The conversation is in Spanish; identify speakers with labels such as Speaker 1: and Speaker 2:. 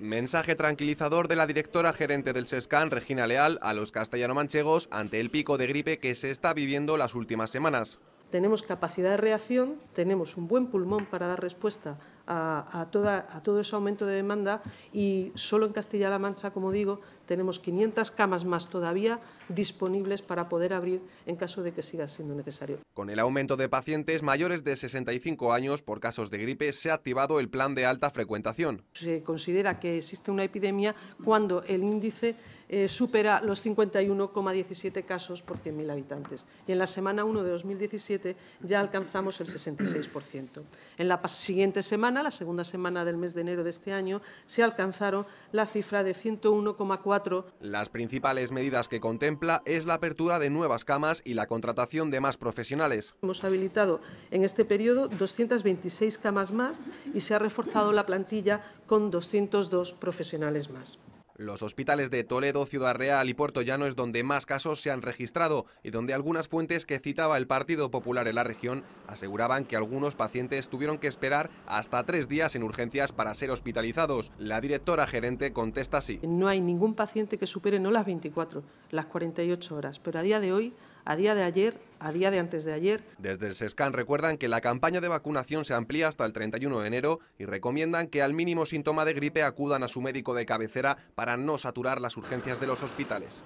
Speaker 1: Mensaje tranquilizador de la directora gerente del SESCAN, Regina Leal, a los castellano-manchegos ante el pico de gripe que se está viviendo las últimas semanas.
Speaker 2: Tenemos capacidad de reacción, tenemos un buen pulmón para dar respuesta a, toda, a todo ese aumento de demanda y solo en Castilla-La Mancha, como digo, tenemos 500 camas más todavía disponibles para poder abrir en caso de que siga siendo necesario.
Speaker 1: Con el aumento de pacientes mayores de 65 años por casos de gripe, se ha activado el plan de alta frecuentación.
Speaker 2: Se considera que existe una epidemia cuando el índice eh, supera los 51,17 casos por 100.000 habitantes. Y en la semana 1 de 2017 ya alcanzamos el 66%. En la siguiente semana la segunda semana del mes de enero de este año, se alcanzaron la cifra de 101,4.
Speaker 1: Las principales medidas que contempla es la apertura de nuevas camas y la contratación de más profesionales.
Speaker 2: Hemos habilitado en este periodo 226 camas más y se ha reforzado la plantilla con 202 profesionales más.
Speaker 1: Los hospitales de Toledo, Ciudad Real y Puerto Llano es donde más casos se han registrado y donde algunas fuentes que citaba el Partido Popular en la región aseguraban que algunos pacientes tuvieron que esperar hasta tres días en urgencias para ser
Speaker 2: hospitalizados. La directora gerente contesta así. No hay ningún paciente que supere no las 24, las 48 horas, pero a día de hoy a día de ayer a día de antes de ayer. Desde
Speaker 1: el SESCAN recuerdan que la campaña de vacunación se amplía hasta el 31 de enero y recomiendan que al mínimo síntoma de gripe acudan a su médico de cabecera para no saturar las urgencias de los hospitales.